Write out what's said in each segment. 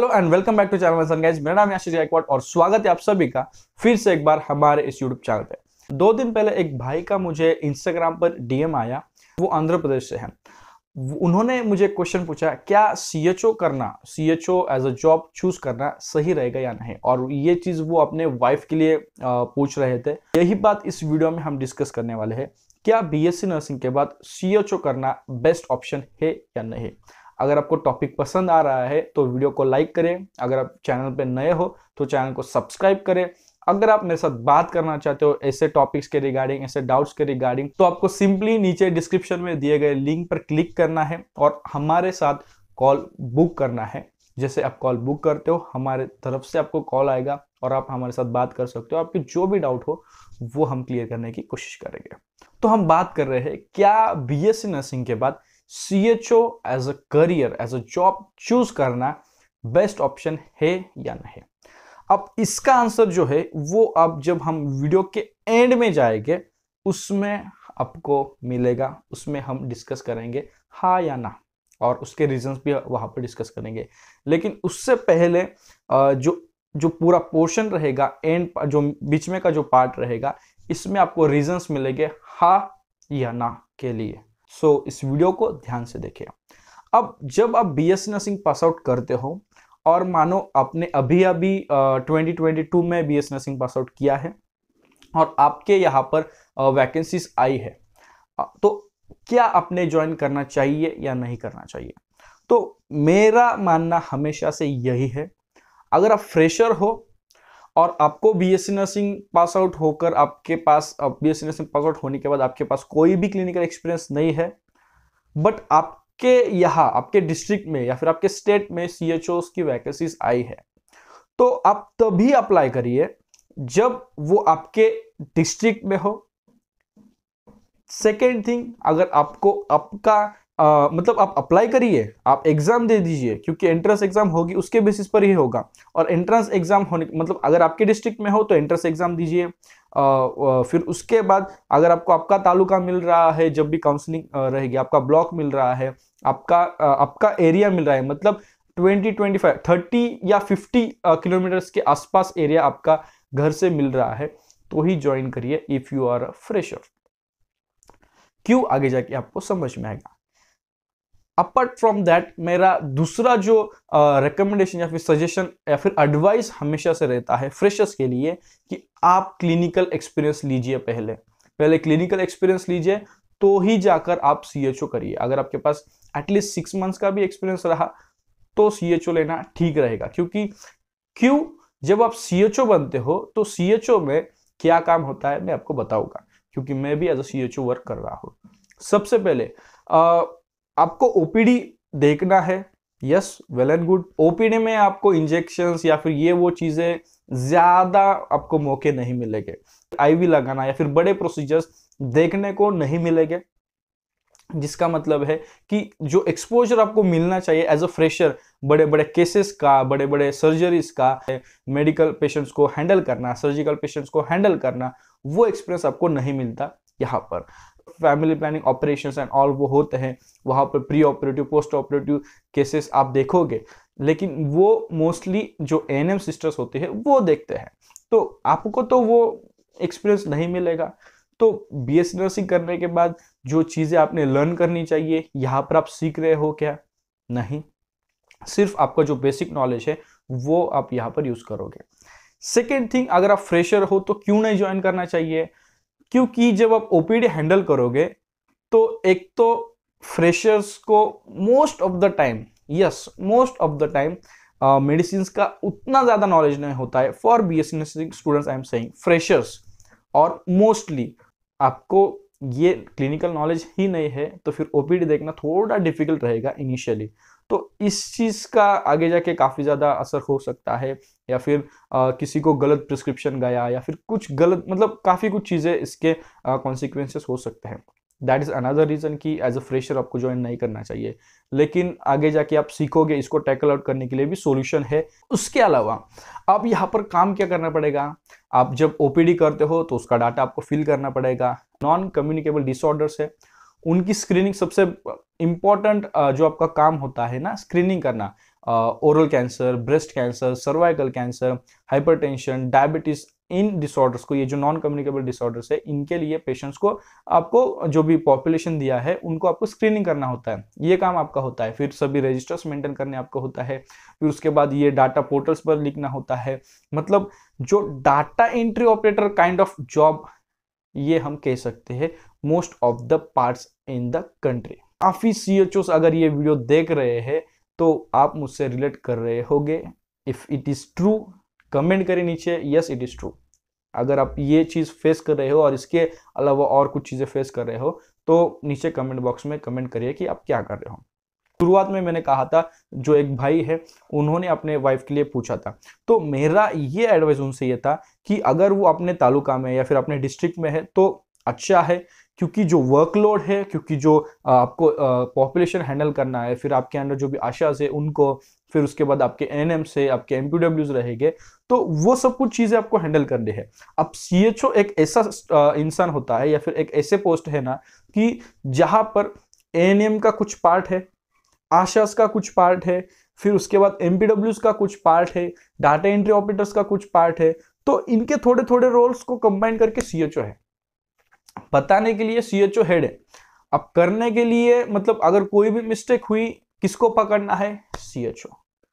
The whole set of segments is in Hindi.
hello and welcome back to channel Sunguys मेरा नाम आशीष गायकवाड और स्वागत है आप सभी का फिर से एक बार हमारे इस यूट्यूब चैनल पे दो दिन पहले एक भाई का मुझे इंस्टाग्राम पर डीएम आया वो आंध्र प्रदेश से है उन्होंने मुझे क्वेश्चन पूछा क्या सीएचओ करना CHO H as a job choose करना सही रहेगा या नहीं और ये चीज़ वो अपने वाइफ के लिए पूछ रहे थे यही बात इस वीडियो में हम डिस्कस करने वाले हैं क्या बीएससी नर्सिंग के बाद सी करना बेस्ट ऑप्शन है या नहीं अगर आपको टॉपिक पसंद आ रहा है तो वीडियो को लाइक करें अगर आप चैनल पर नए हो तो चैनल को सब्सक्राइब करें अगर आप मेरे साथ बात करना चाहते हो ऐसे टॉपिक्स के रिगार्डिंग ऐसे डाउट्स के रिगार्डिंग तो आपको सिंपली नीचे डिस्क्रिप्शन में दिए गए लिंक पर क्लिक करना है और हमारे साथ कॉल बुक करना है जैसे आप कॉल बुक करते हो हमारे तरफ से आपको कॉल आएगा और आप हमारे साथ बात कर सकते हो आपके जो भी डाउट हो वो हम क्लियर करने की कोशिश करेंगे तो हम बात कर रहे हैं क्या बी एस नर्सिंग के बाद C H O as a career as a job choose करना बेस्ट ऑप्शन है या नहीं अब इसका आंसर जो है वो अब जब हम वीडियो के एंड में जाएंगे उसमें आपको मिलेगा उसमें हम डिस्कस करेंगे हा या ना और उसके रीजंस भी वहां पर डिस्कस करेंगे लेकिन उससे पहले जो जो पूरा पोर्शन रहेगा एंड जो बीच में का जो पार्ट रहेगा इसमें आपको रीजंस मिलेंगे हा या ना के लिए सो so, इस वीडियो को ध्यान से देखिए अब जब आप B S nursing pass out करते हो और मानो आपने अभी अभी ट्वेंटी ट्वेंटी टू में B S nursing pass out किया है और आपके यहाँ पर वैकेंसीज आई है तो क्या आपने ज्वाइन करना चाहिए या नहीं करना चाहिए तो मेरा मानना हमेशा से यही है अगर आप फ्रेशर हो और आपको बीएससी नर्सिंग पास आउट होकर आपके पास बीएससी नर्सिंग पास आउट होने के बाद आपके पास कोई भी क्लिनिकल एक्सपीरियंस नहीं है बट आपके यहाँ आपके डिस्ट्रिक्ट में या फिर आपके स्टेट में सी की वैकेंसीज आई है तो आप तभी अप्लाई करिए जब वो आपके डिस्ट्रिक्ट में हो सेकेंड थिंग अगर आपको आपका आ, मतलब आप अप्लाई करिए आप एग्ज़ाम दे दीजिए क्योंकि एंट्रेंस एग्ज़ाम होगी उसके बेसिस पर ही होगा और एंट्रेंस एग्ज़ाम होने मतलब अगर आपके डिस्ट्रिक्ट में हो तो एंट्रेंस एग्ज़ाम दीजिए फिर उसके बाद अगर आपको आपका तालुका मिल रहा है जब भी काउंसलिंग रहेगी आपका ब्लॉक मिल रहा है आपका आपका एरिया मिल रहा है मतलब ट्वेंटी ट्वेंटी फाइव थर्टी या फिफ्टी किलोमीटर्स के आसपास एरिया आपका घर से मिल रहा है तो ही ज्वाइन करिए if you are a fresher क्यों आगे जाके आपको समझ में आएगा अपार्ट फ्रॉम दैट मेरा दूसरा जो रिकमेंडेशन uh, या फिर सजेशन या फिर एडवाइस हमेशा से रहता है फ्रेशर्स के लिए कि आप क्लिनिकल एक्सपीरियंस लीजिए पहले पहले क्लिनिकल एक्सपीरियंस लीजिए तो ही जाकर आप सी करिए अगर आपके पास एटलीस्ट सिक्स मंथ्स का भी एक्सपीरियंस रहा तो सी लेना ठीक रहेगा क्योंकि क्यों जब आप सी बनते हो तो सी में क्या काम होता है मैं आपको बताऊंगा क्योंकि मैं भी एज अ सी वर्क कर रहा हूँ सबसे पहले आ, आपको ओपीडी देखना है yes well and good OPD में आपको इंजेक्शन या फिर ये वो चीजें ज्यादा आपको मौके नहीं मिलेंगे आईवी लगाना या फिर बड़े प्रोसीजर्स देखने को नहीं मिलेंगे जिसका मतलब है कि जो एक्सपोजर आपको मिलना चाहिए एज अ फ्रेशर बड़े बड़े केसेस का बड़े बड़े सर्जरीज का मेडिकल पेशेंट्स को हैंडल करना सर्जिकल पेशेंट्स को हैंडल करना वो एक्सपीरियंस आपको नहीं मिलता यहाँ पर family planning operation and all वो होते हैं वहाँ पर pre operative post operative cases आप देखोगे लेकिन वो मोस्टली जो एन सिस्टर्स होते हैं वो देखते हैं तो आपको तो वो एक्सपीरियंस नहीं मिलेगा तो बी एस नर्सिंग करने के बाद जो चीज़ें आपने लर्न करनी चाहिए यहाँ पर आप सीख रहे हो क्या नहीं सिर्फ आपका जो बेसिक नॉलेज है वो आप यहाँ पर यूज़ करोगे सेकेंड थिंग अगर आप फ्रेशर हो तो क्यों नहीं ज्वाइन करना चाहिए क्योंकि जब आप ओपीडी हैंडल करोगे तो एक तो फ्रेशर्स को most of the time yes most of the time medicine का उतना ज़्यादा नॉलेज नहीं होता है for B S students I am saying freshers और मोस्टली आपको ये क्लिनिकल नॉलेज ही नहीं है तो फिर ओपीडी देखना थोड़ा डिफिकल्ट रहेगा इनिशियली तो इस चीज़ का आगे जाके काफ़ी ज़्यादा असर हो सकता है या फिर आ, किसी को गलत प्रिस्क्रिप्शन गया या फिर कुछ गलत मतलब काफ़ी कुछ चीज़ें इसके कॉन्सिक्वेंसेस हो सकते हैं दैट इज़ अनदर रीज़न कि एज अ फ्रेशर आपको ज्वाइन नहीं करना चाहिए लेकिन आगे जाके आप सीखोगे इसको टैकल आउट करने के लिए भी सोल्यूशन है उसके अलावा आप यहाँ पर काम क्या करना पड़ेगा आप जब ओ करते हो तो उसका डाटा आपको फिल करना पड़ेगा नॉन कम्युनिकेबल डिसऑर्डर्स है उनकी स्क्रीनिंग सबसे इम्पॉर्टेंट जो आपका काम होता है ना स्क्रीनिंग करना oral cancer breast cancer cervical cancer hypertension diabetes इन डिसऑर्डर्स को ये जो नॉन कम्युनिकेबल डिसऑर्डर्स है इनके लिए पेशेंट्स को आपको जो भी पॉपुलेशन दिया है उनको आपको स्क्रीनिंग करना होता है ये काम आपका होता है फिर सभी रजिस्टर्स मेंटेन करने आपका होता है फिर उसके बाद ये डाटा पोर्टल्स पर लिखना होता है मतलब जो data entry operator kind of job ये हम कह सकते हैं most of the parts in the country काफ़ी सी अगर ये वीडियो देख रहे हैं तो आप मुझसे रिलेट कर रहे होगे if it is true comment करें नीचे यस इट इज़ ट्रू अगर आप ये चीज़ फेस कर रहे हो और इसके अलावा और कुछ चीज़ें फेस कर रहे हो तो नीचे कमेंट बॉक्स में कमेंट करिए कि आप क्या कर रहे हो शुरुआत में मैंने कहा था जो एक भाई है उन्होंने अपने वाइफ के लिए पूछा था तो मेरा ये एडवाइस उनसे ये था कि अगर वो अपने तालुका में या फिर अपने डिस्ट्रिक्ट में है तो अच्छा है क्योंकि जो वर्कलोड है क्योंकि जो आपको पॉपुलेशन हैंडल करना है फिर आपके अंदर जो भी आशाज है उनको फिर उसके बाद आपके एन से आपके एम रहेंगे तो वो सब कुछ चीज़ें आपको हैंडल करनी है अब सी एक ऐसा इंसान होता है या फिर एक ऐसे पोस्ट है ना कि जहाँ पर एन का कुछ पार्ट है आशास का कुछ पार्ट है फिर उसके बाद एम का कुछ पार्ट है डाटा एंट्री ऑपरेटर्स का कुछ पार्ट है तो इनके थोड़े थोड़े रोल्स को कंबाइन करके सी है बताने के लिए सी हेड है अब करने के लिए मतलब अगर कोई भी मिस्टेक हुई किसको पकड़ना है सी एच ओ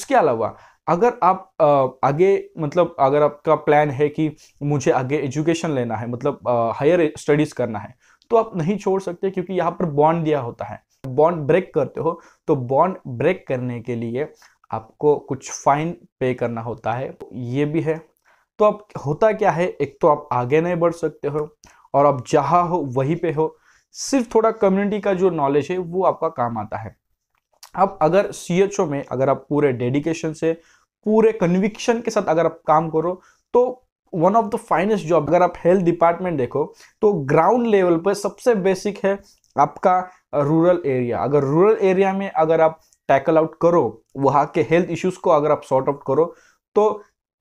इसके अलावा अगर आप आगे मतलब अगर आपका प्लान है कि मुझे आगे एजुकेशन लेना है मतलब हायर स्टडीज़ करना है तो आप नहीं छोड़ सकते क्योंकि यहाँ पर बॉन्ड दिया होता है बॉन्ड ब्रेक करते हो तो बॉन्ड ब्रेक करने के लिए आपको कुछ फाइन पे करना होता है ये भी है तो अब होता क्या है एक तो आप आगे नहीं बढ़ सकते हो और आप जहाँ हो वहीं पे हो सिर्फ थोड़ा कम्युनिटी का जो नॉलेज है वो आपका काम आता है अब अगर सी में अगर आप पूरे डेडिकेशन से पूरे कन्विक्शन के साथ अगर आप काम करो तो one of the finest job अगर आप हेल्थ डिपार्टमेंट देखो तो ग्राउंड लेवल पर सबसे बेसिक है आपका रूरल एरिया अगर रूरल एरिया में अगर आप टैकल आउट करो वहाँ के हेल्थ इश्यूज को अगर आप सॉर्ट आउट करो तो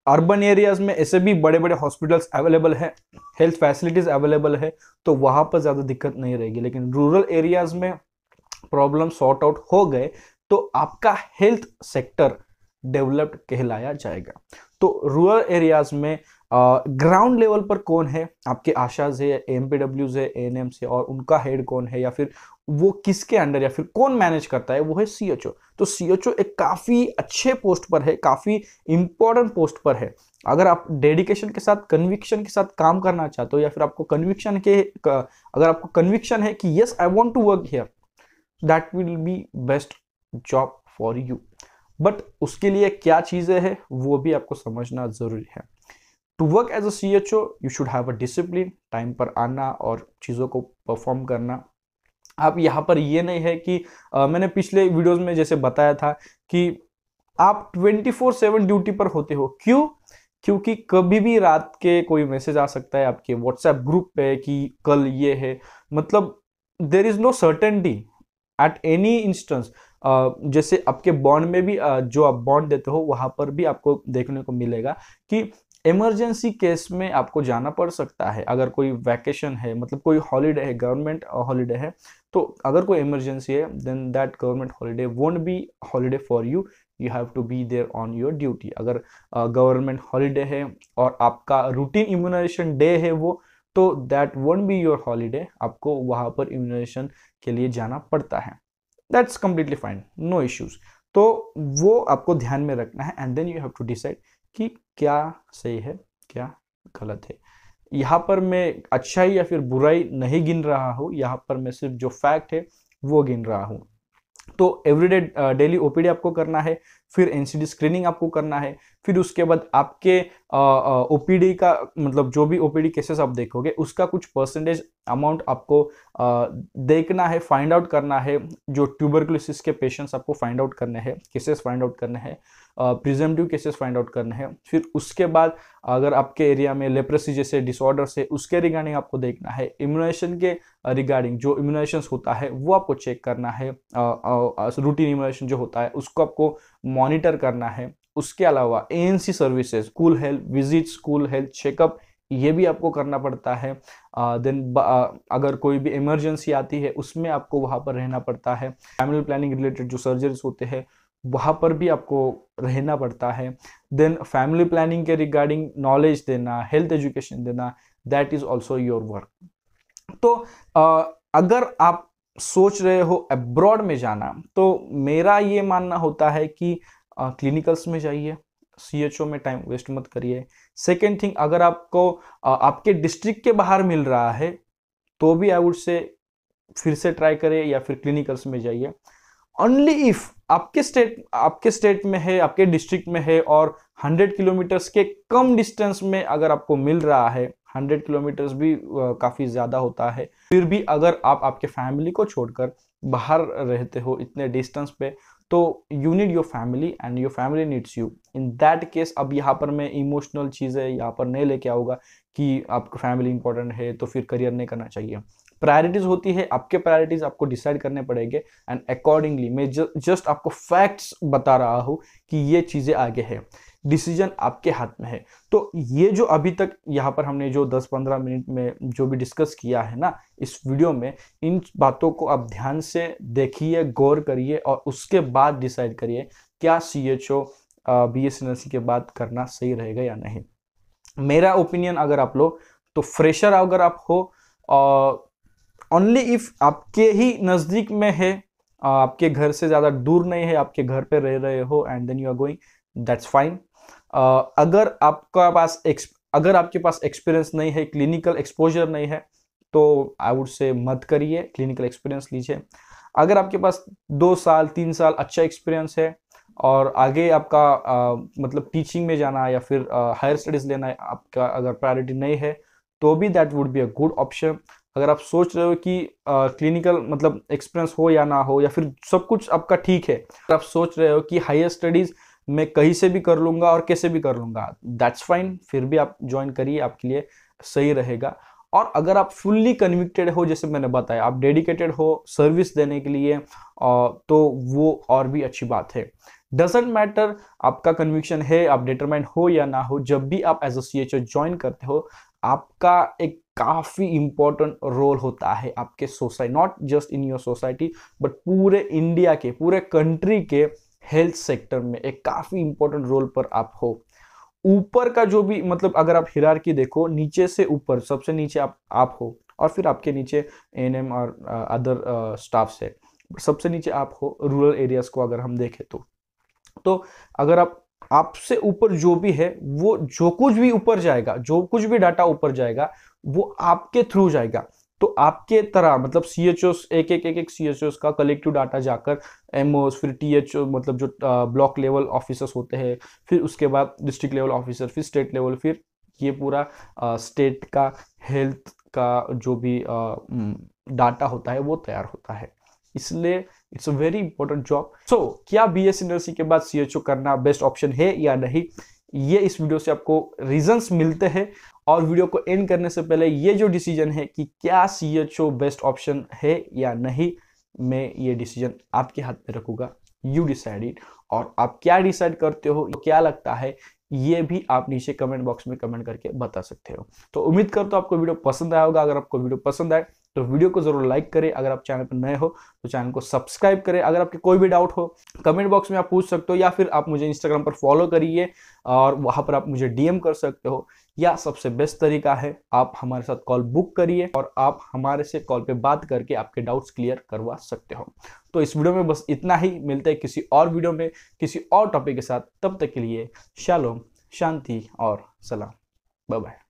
अर्बन एरियाज में ऐसे भी बड़े बड़े हॉस्पिटल्स अवेलेबल है हेल्थ फैसिलिटीज अवेलेबल है तो वहाँ पर ज़्यादा दिक्कत नहीं रहेगी लेकिन रूरल एरियाज में प्रॉब्लम सॉर्ट आउट हो गए तो आपका हेल्थ सेक्टर डेवलप्ड कहलाया जाएगा तो रूरल एरियाज में ग्राउंड लेवल पर कौन है आपके आशाज है एम पी डब्ल्यूज है एन एम से और उनका हेड कौन है या फिर वो किसके अंडर या फिर कौन मैनेज करता है वो है सी एच ओ तो सी एच ओ एक काफ़ी अच्छे पोस्ट पर है काफ़ी इंपॉर्टेंट पोस्ट पर है अगर आप डेडिकेशन के साथ कन्विक्शन के साथ काम करना चाहते हो या फिर आपको कन्विक्शन के अगर आपको कन्विक्शन है कि yes I want to work here that will be best job for you but उसके लिए क्या चीज़ें हैं वो भी आपको समझना ज़रूरी है to work as a C H O you should have a discipline time पर आना और चीज़ों को परफॉर्म करना आप यहाँ पर ये नहीं है कि आ, मैंने पिछले वीडियोज में जैसे बताया था कि आप ट्वेंटी फोर सेवन ड्यूटी पर होते हो क्यों क्योंकि कभी भी रात के कोई मैसेज आ सकता है आपके व्हाट्सएप ग्रुप पे कि कल ये है मतलब there is no certainty at any instance जैसे आपके बॉन्ड में भी जो आप बॉन्ड देते हो वहाँ पर भी आपको देखने को मिलेगा कि इमरजेंसी केस में आपको जाना पड़ सकता है अगर कोई वैकेशन है मतलब कोई हॉलीडे है गवर्नमेंट हॉलीडे है तो अगर कोई इमरजेंसी है then that government holiday won't be holiday for you you have to be there on your duty अगर गवर्नमेंट uh, हॉलीडे है और आपका रूटीन इम्यूनाइजेशन डे है वो तो that one be your holiday आपको वहां पर इम्यूनाइजेशन के लिए जाना पड़ता है that's completely fine no issues तो वो आपको ध्यान में रखना है and then you have to decide कि क्या सही है क्या गलत है यहाँ पर मैं अच्छाई या फिर बुराई नहीं गिन रहा हूँ यहाँ पर मैं सिर्फ जो फैक्ट है वो गिन रहा हूँ तो एवरीडे डेली ओपीडी आपको करना है फिर एनसीडी स्क्रीनिंग आपको करना है फिर उसके बाद आपके ओपीडी uh, uh, का मतलब जो भी ओपीडी केसेस आप देखोगे उसका कुछ परसेंटेज अमाउंट आपको आ, uh, देखना है फाइंड आउट करना है जो ट्यूबरकुलोसिस के पेशेंट्स आपको फाइंड आउट करने हैं केसेस फाइंड आउट करने हैं प्रिजेंटिव केसेस फाइंड आउट करने हैं फिर उसके बाद अगर आपके एरिया में लेप्रेसी जैसे डिसऑर्डर्स है उसके रिगार्डिंग आपको देखना है इम्यूनाइजेशन के रिगार्डिंग जो इम्यूनाइजेशन होता है वो आपको चेक करना है रूटीन इम्यूनाइजेशन जो होता है उसको आपको मॉनिटर करना है उसके अलावा a services school health visit school health checkup ये भी आपको करना पड़ता है देन अगर कोई भी इमरजेंसी आती है उसमें आपको वहाँ पर रहना पड़ता है फैमिली प्लानिंग रिलेटेड जो सर्जरीज होते हैं वहाँ पर भी आपको रहना पड़ता है देन फैमिली प्लानिंग के रिगार्डिंग नॉलेज देना हेल्थ एजुकेशन देना that is also your work तो आ, अगर आप सोच रहे हो अब्रॉड में जाना तो मेरा ये मानना होता है कि क्लिनिकल्स में जाइए सी में टाइम वेस्ट मत करिए सेकेंड थिंग अगर आपको आ, आपके डिस्ट्रिक्ट के बाहर मिल रहा है तो भी आई वुड से फिर से ट्राई करें या फिर क्लिनिकल्स में जाइए ओनली इफ आपके स्टेट आपके स्टेट में है आपके डिस्ट्रिक्ट में है और 100 किलोमीटर्स के कम डिस्टेंस में अगर आपको मिल रहा है 100 किलोमीटर्स भी काफ़ी ज़्यादा होता है फिर भी अगर आप आपके फैमिली को छोड़कर बाहर रहते हो इतने डिस्टेंस पे तो you need your family and your family needs you in that case अब यहाँ पर मैं इमोशनल चीज़ें यहाँ पर नहीं लेके आऊँगा कि आपका फैमिली इंपॉर्टेंट है तो फिर करियर नहीं करना चाहिए प्रायोरिटीज होती है आपके प्रायोरिटीज आपको डिसाइड करने पड़ेंगे एंड अकॉर्डिंगली मैं जस्ट आपको फैक्ट्स बता रहा हूँ कि ये चीज़ें आगे है डिसीजन आपके हाथ में है तो ये जो अभी तक यहाँ पर हमने जो 10-15 मिनट में जो भी डिस्कस किया है ना इस वीडियो में इन बातों को आप ध्यान से देखिए गौर करिए और उसके बाद डिसाइड करिए क्या C H O B S N L C के बाद करना सही रहेगा या नहीं मेरा ओपिनियन अगर आप लोग तो फ्रेशर अगर आप हो और ओनली इफ़ आपके ही नज़दीक में है आपके घर से ज़्यादा दूर नहीं है आपके घर पे रह रहे हो and then you are going that's fine अगर आपका पास अगर आपके पास एक्सपीरियंस नहीं है क्लिनिकल एक्सपोजर नहीं है तो आई वुड से मत करिए क्लिनिकल एक्सपीरियंस लीजिए अगर आपके पास दो साल तीन साल अच्छा एक्सपीरियंस है और आगे आपका आ, मतलब टीचिंग में जाना या फिर हायर स्टडीज़ लेना आपका अगर प्रायोरिटी नहीं है तो भी that would be a good option अगर आप सोच रहे हो कि क्लिनिकल मतलब एक्सपीरियंस हो या ना हो या फिर सब कुछ आपका ठीक है अगर आप सोच रहे हो कि हायर स्टडीज़ मैं कहीं से भी कर लूंगा और कैसे भी कर लूंगा दैट्स फाइन फिर भी आप ज्वाइन करिए आपके लिए सही रहेगा और अगर आप फुल्ली कन्विक्टेड हो जैसे मैंने बताया आप डेडिकेटेड हो सर्विस देने के लिए तो वो और भी अच्छी बात है डजेंट मैटर आपका कन्विक्शन है आप डिटरमाइंड हो या ना हो जब भी आप as a C H join करते हो आपका एक काफ़ी इंपॉर्टेंट रोल होता है आपके society not just in your society but पूरे इंडिया के पूरे कंट्री के हेल्थ सेक्टर में एक काफ़ी इंपॉर्टेंट रोल पर आप हो ऊपर का जो भी मतलब अगर आप हिरार की देखो नीचे से ऊपर सबसे नीचे आप आप हो और फिर आपके नीचे एन और अदर स्टाफ है सबसे नीचे आप हो रूरल एरियाज़ को अगर हम देखें तो तो अगर आप आपसे ऊपर जो भी है वो जो कुछ भी ऊपर जाएगा जो कुछ भी डाटा ऊपर जाएगा वो आपके थ्रू जाएगा तो आपके तरह मतलब सी एच ओस एक एक एक एक सी एच ओस का कलेक्टिव डाटा जाकर एम ओस फिर टी एच ओ मतलब जो ब्लॉक लेवल ऑफिसर्स होते हैं फिर उसके बाद डिस्ट्रिक्ट लेवल ऑफिसर फिर स्टेट लेवल फिर ये पूरा स्टेट का हेल्थ का जो भी डाटा होता है वो तैयार होता है इसलिए it's a very important job so क्या बी एस नर्सिंग के बाद सी करना बेस्ट ऑप्शन है या नहीं ये इस वीडियो से आपको रीजंस मिलते हैं और वीडियो को एंड करने से पहले ये जो डिसीजन है कि क्या सी बेस्ट ऑप्शन है या नहीं मैं ये डिसीजन आपके हाथ में रखूंगा यू डिसाइड इट और आप क्या डिसाइड करते हो क्या लगता है ये भी आप नीचे कमेंट बॉक्स में कमेंट करके बता सकते हो तो उम्मीद करता तो आपको वीडियो पसंद आया होगा अगर आपको वीडियो पसंद आए तो वीडियो को जरूर लाइक करें अगर आप चैनल पर नए हो तो चैनल को सब्सक्राइब करें अगर आपके कोई भी डाउट हो कमेंट बॉक्स में आप पूछ सकते हो या फिर आप मुझे इंस्टाग्राम पर फॉलो करिए और वहाँ पर आप मुझे डीएम कर सकते हो या सबसे बेस्ट तरीका है आप हमारे साथ कॉल बुक करिए और आप हमारे से कॉल पर बात करके आपके डाउट्स क्लियर करवा सकते हो तो इस वीडियो में बस इतना ही मिलता है किसी और वीडियो में किसी और टॉपिक के साथ तब तक के लिए शालोम शांति और सलाम बाय बाय